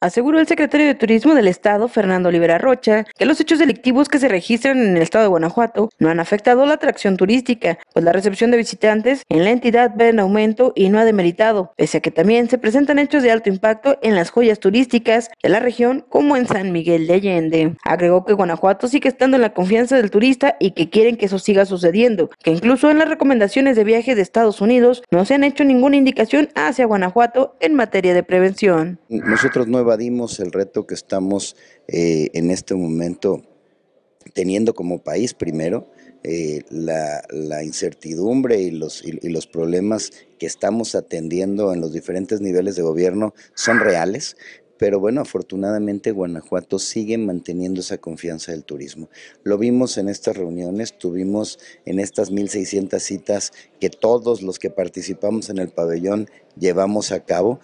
Aseguró el secretario de Turismo del Estado, Fernando Olivera Rocha, que los hechos delictivos que se registran en el Estado de Guanajuato no han afectado la atracción turística, pues la recepción de visitantes en la entidad ve en aumento y no ha demeritado, pese a que también se presentan hechos de alto impacto en las joyas turísticas de la región, como en San Miguel de Allende. Agregó que Guanajuato sigue estando en la confianza del turista y que quieren que eso siga sucediendo, que incluso en las recomendaciones de viaje de Estados Unidos no se han hecho ninguna indicación hacia Guanajuato en materia de prevención. Nosotros evadimos el reto que estamos eh, en este momento teniendo como país primero, eh, la, incertidumbre y los problemas que estamos atendiendo en los diferentes niveles de gobierno son reales, pero bueno, afortunadamente Guanajuato sigue manteniendo esa confianza del turismo. Lo vimos en estas reuniones, tuvimos en estas 1.600 citas que todos los que participamos en el pabellón llevamos a cabo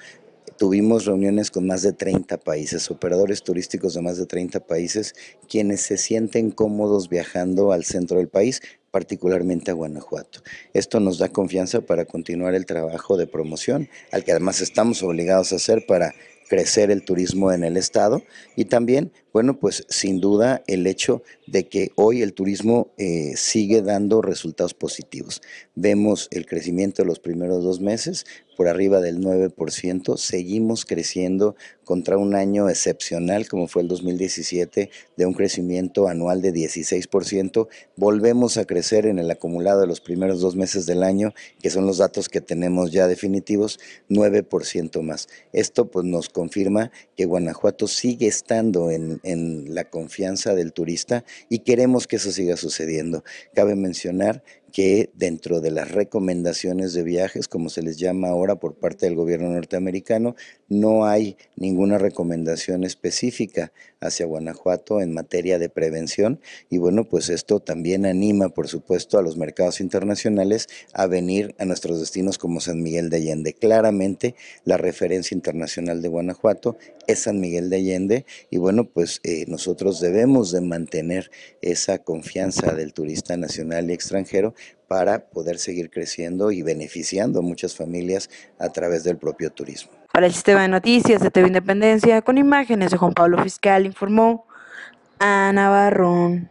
tuvimos reuniones con más de 30 países, operadores turísticos de más de 30 países, quienes se sienten cómodos viajando al centro del país, particularmente a Guanajuato. Esto nos da confianza para continuar el trabajo de promoción, al que además estamos obligados a hacer para crecer el turismo en el estado y también bueno, pues sin duda el hecho de que hoy el turismo eh, sigue dando resultados positivos. Vemos el crecimiento de los primeros dos meses por arriba del 9%, seguimos creciendo contra un año excepcional como fue el 2017 de un crecimiento anual de 16%, volvemos a crecer en el acumulado de los primeros dos meses del año, que son los datos que tenemos ya definitivos, 9% más. Esto pues nos confirma que Guanajuato sigue estando en, en la confianza del turista y queremos que eso siga sucediendo. Cabe mencionar que dentro de las recomendaciones de viajes, como se les llama ahora por parte del gobierno norteamericano, no hay ninguna recomendación específica hacia Guanajuato en materia de prevención. Y bueno, pues esto también anima, por supuesto, a los mercados internacionales a venir a nuestros destinos como San Miguel de Allende. Claramente, la referencia internacional de Guanajuato es San Miguel de Allende y bueno, pues eh, nosotros debemos de mantener esa confianza del turista nacional y extranjero para poder seguir creciendo y beneficiando a muchas familias a través del propio turismo. Para el sistema de noticias de TV Independencia, con imágenes de Juan Pablo Fiscal, informó Ana Barrón.